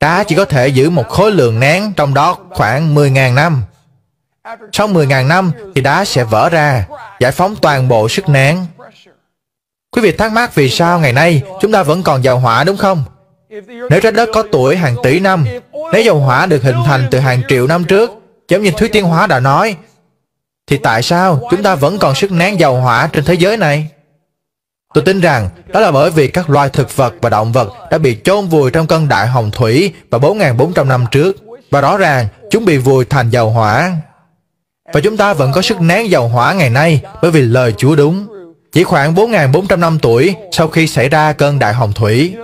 đá chỉ có thể giữ một khối lượng nén trong đó khoảng 10.000 năm. Sau 10.000 năm thì đá sẽ vỡ ra, giải phóng toàn bộ sức nén. Quý vị thắc mắc vì sao ngày nay chúng ta vẫn còn dầu hỏa đúng không? Nếu trái đất có tuổi hàng tỷ năm, nếu dầu hỏa được hình thành từ hàng triệu năm trước, giống như Thuyết Tiến Hóa đã nói, thì tại sao chúng ta vẫn còn sức nén dầu hỏa trên thế giới này? Tôi tin rằng đó là bởi vì các loài thực vật và động vật đã bị chôn vùi trong cân đại hồng thủy vào 4.400 năm trước, và rõ ràng chúng bị vùi thành dầu hỏa. Và chúng ta vẫn có sức nén dầu hỏa ngày nay bởi vì lời Chúa đúng. Chỉ khoảng 4.400 năm tuổi sau khi xảy ra cơn đại hồng thủy.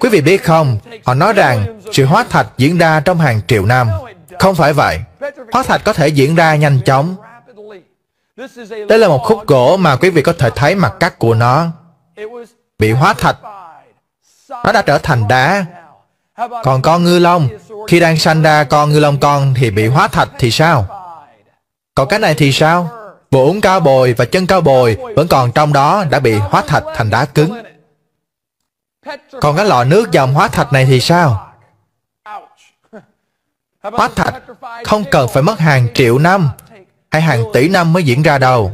Quý vị biết không, họ nói rằng sự hóa thạch diễn ra trong hàng triệu năm. Không phải vậy. Hóa thạch có thể diễn ra nhanh chóng. Đây là một khúc gỗ mà quý vị có thể thấy mặt cắt của nó. Bị hóa thạch, nó đã trở thành đá. Còn con ngư long, khi đang sanh ra con ngư long con thì bị hóa thạch thì sao? Còn cái này thì sao? Bổn cao bồi và chân cao bồi vẫn còn trong đó đã bị hóa thạch thành đá cứng. Còn cái lọ nước dòng hóa thạch này thì sao? Hóa thạch không cần phải mất hàng triệu năm hay hàng tỷ năm mới diễn ra đâu.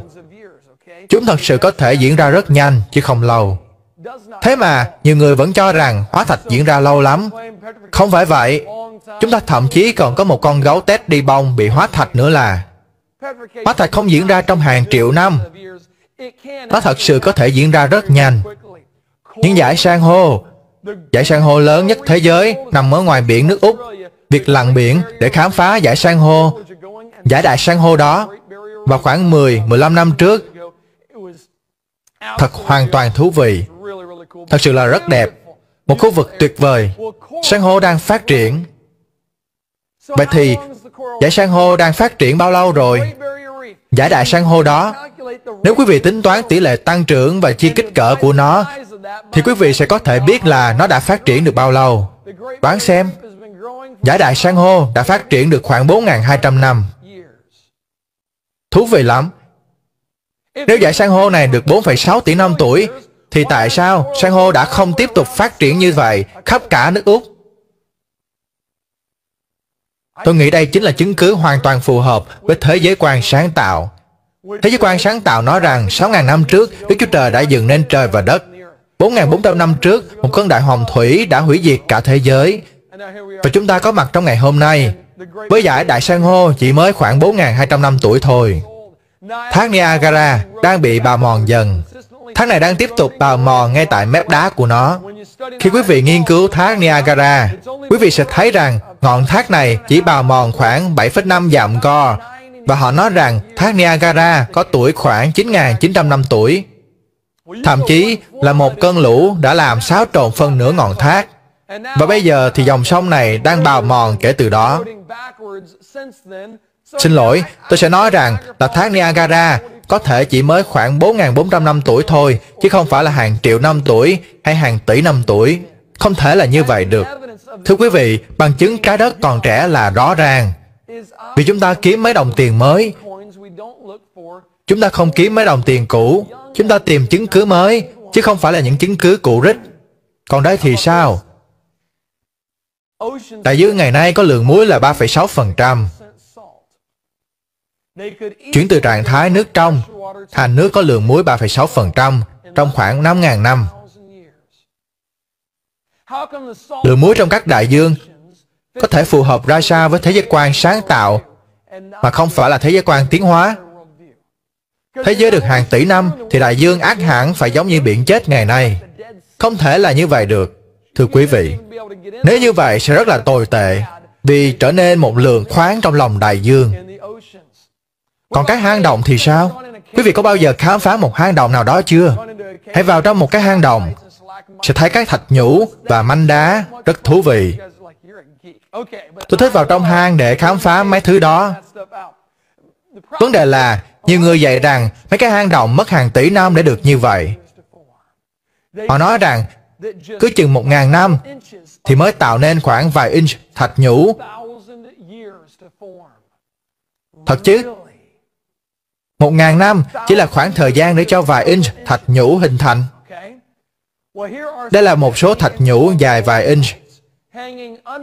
Chúng thật sự có thể diễn ra rất nhanh, chứ không lâu. Thế mà, nhiều người vẫn cho rằng hóa thạch diễn ra lâu lắm. Không phải vậy. Chúng ta thậm chí còn có một con gấu tét đi bông bị hóa thạch nữa là. Quả thật không diễn ra trong hàng triệu năm. Nó thật sự có thể diễn ra rất nhanh. Những giải san hô, giải san hô lớn nhất thế giới nằm ở ngoài biển nước Úc. Việc lặn biển để khám phá giải san hô, giải đại san hô đó vào khoảng 10-15 năm trước thật hoàn toàn thú vị. Thật sự là rất đẹp. Một khu vực tuyệt vời. San hô đang phát triển Vậy thì dải san hô đang phát triển bao lâu rồi? Giải đại san hô đó, nếu quý vị tính toán tỷ lệ tăng trưởng và chi kích cỡ của nó, thì quý vị sẽ có thể biết là nó đã phát triển được bao lâu. Đoán xem, giải đại san hô đã phát triển được khoảng 4.200 năm. Thú vị lắm. Nếu giải san hô này được 4,6 tỷ năm tuổi, thì tại sao san hô đã không tiếp tục phát triển như vậy khắp cả nước Úc? Tôi nghĩ đây chính là chứng cứ hoàn toàn phù hợp với thế giới quan sáng tạo. Thế giới quan sáng tạo nói rằng 6.000 năm trước, Đức Chúa Trời đã dựng nên trời và đất. 4.400 năm trước, một cơn đại hồng thủy đã hủy diệt cả thế giới. Và chúng ta có mặt trong ngày hôm nay. Với giải Đại San Hô chỉ mới khoảng 4.200 năm tuổi thôi. Thác Niagara đang bị bào mòn dần. Thác này đang tiếp tục bào mò ngay tại mép đá của nó. Khi quý vị nghiên cứu thác Niagara, quý vị sẽ thấy rằng ngọn thác này chỉ bào mòn khoảng 7,5 dặm co và họ nói rằng thác Niagara có tuổi khoảng 9.900 năm tuổi. Thậm chí là một cơn lũ đã làm xáo trộn phân nửa ngọn thác. Và bây giờ thì dòng sông này đang bào mòn kể từ đó. Xin lỗi, tôi sẽ nói rằng là thác Niagara có thể chỉ mới khoảng 4.400 năm tuổi thôi, chứ không phải là hàng triệu năm tuổi hay hàng tỷ năm tuổi. Không thể là như vậy được. Thưa quý vị, bằng chứng trái đất còn trẻ là rõ ràng. Vì chúng ta kiếm mấy đồng tiền mới, chúng ta không kiếm mấy đồng tiền cũ, chúng ta tìm chứng cứ mới, chứ không phải là những chứng cứ cũ rích. Còn đây thì sao? Đại dương ngày nay có lượng muối là 3,6%. Chuyển từ trạng thái nước trong thành nước có lượng muối 3,6% trong khoảng 5.000 năm. Lượng muối trong các đại dương có thể phù hợp ra sao với thế giới quan sáng tạo mà không phải là thế giới quan tiến hóa. Thế giới được hàng tỷ năm thì đại dương ác hẳn phải giống như biển chết ngày nay. Không thể là như vậy được, thưa quý vị. Nếu như vậy sẽ rất là tồi tệ vì trở nên một lượng khoáng trong lòng đại dương. Còn các hang động thì sao? Quý vị có bao giờ khám phá một hang động nào đó chưa? Hãy vào trong một cái hang động, sẽ thấy cái thạch nhũ và manh đá rất thú vị. Tôi thích vào trong hang để khám phá mấy thứ đó. Vấn đề là, nhiều người dạy rằng mấy cái hang động mất hàng tỷ năm để được như vậy. Họ nói rằng, cứ chừng một ngàn năm thì mới tạo nên khoảng vài inch thạch nhũ. Thật chứ, một ngàn năm chỉ là khoảng thời gian để cho vài inch thạch nhũ hình thành. Đây là một số thạch nhũ dài vài inch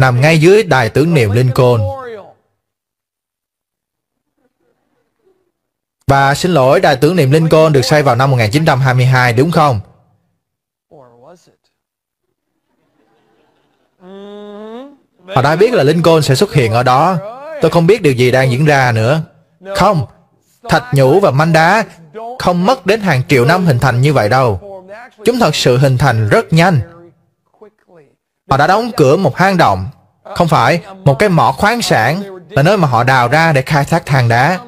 nằm ngay dưới đài tưởng niệm Lincoln. Và xin lỗi, đài tưởng niệm Lincoln được xây vào năm 1922, đúng không? Họ đã biết là Lincoln sẽ xuất hiện ở đó. Tôi không biết điều gì đang diễn ra nữa. Không, Thạch nhũ và manh đá không mất đến hàng triệu năm hình thành như vậy đâu. Chúng thật sự hình thành rất nhanh. Họ đã đóng cửa một hang động, không phải một cái mỏ khoáng sản là nơi mà họ đào ra để khai thác than đá.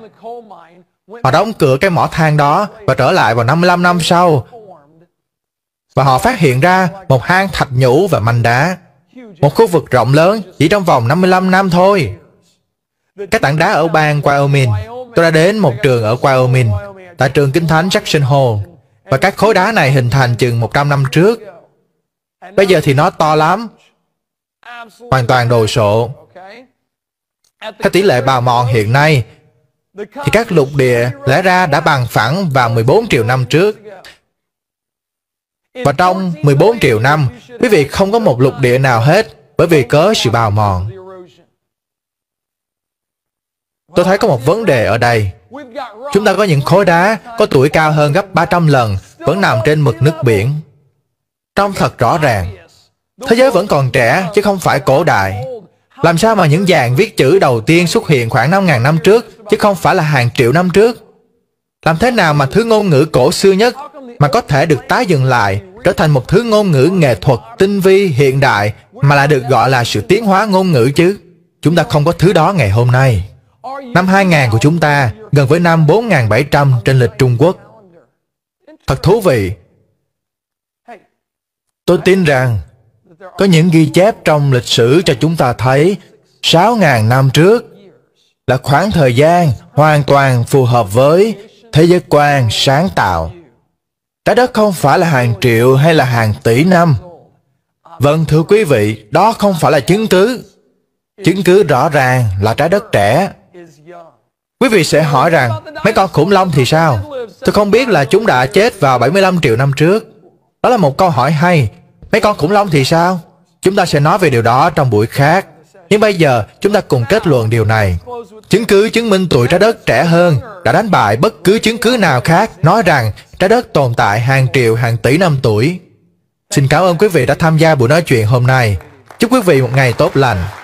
Họ đóng cửa cái mỏ than đó và trở lại vào 55 năm sau và họ phát hiện ra một hang thạch nhũ và manh đá. Một khu vực rộng lớn chỉ trong vòng 55 năm thôi. Các tảng đá ở bang Wyoming Tôi đã đến một trường ở Wyoming, tại trường Kinh Thánh Jackson Hole, và các khối đá này hình thành chừng 100 năm trước. Bây giờ thì nó to lắm, hoàn toàn đồ sộ. Theo tỷ lệ bào mòn hiện nay, thì các lục địa lẽ ra đã bằng phẳng vào 14 triệu năm trước. Và trong 14 triệu năm, quý vị không có một lục địa nào hết bởi vì cớ sự bào mòn. Tôi thấy có một vấn đề ở đây. Chúng ta có những khối đá có tuổi cao hơn gấp 300 lần vẫn nằm trên mực nước biển. trong thật rõ ràng. Thế giới vẫn còn trẻ chứ không phải cổ đại. Làm sao mà những dàn viết chữ đầu tiên xuất hiện khoảng 5.000 năm trước chứ không phải là hàng triệu năm trước? Làm thế nào mà thứ ngôn ngữ cổ xưa nhất mà có thể được tái dựng lại trở thành một thứ ngôn ngữ nghệ thuật tinh vi hiện đại mà lại được gọi là sự tiến hóa ngôn ngữ chứ? Chúng ta không có thứ đó ngày hôm nay. Năm 2000 của chúng ta gần với năm 4700 trên lịch Trung Quốc. Thật thú vị. Tôi tin rằng có những ghi chép trong lịch sử cho chúng ta thấy 6.000 năm trước là khoảng thời gian hoàn toàn phù hợp với thế giới quan sáng tạo. Trái đất không phải là hàng triệu hay là hàng tỷ năm. Vâng thưa quý vị, đó không phải là chứng cứ. Chứng cứ rõ ràng là trái đất trẻ Quý vị sẽ hỏi rằng, mấy con khủng long thì sao? Tôi không biết là chúng đã chết vào 75 triệu năm trước. Đó là một câu hỏi hay. Mấy con khủng long thì sao? Chúng ta sẽ nói về điều đó trong buổi khác. Nhưng bây giờ, chúng ta cùng kết luận điều này. Chứng cứ chứng minh tuổi trái đất trẻ hơn đã đánh bại bất cứ chứng cứ nào khác nói rằng trái đất tồn tại hàng triệu, hàng tỷ năm tuổi. Xin cảm ơn quý vị đã tham gia buổi nói chuyện hôm nay. Chúc quý vị một ngày tốt lành.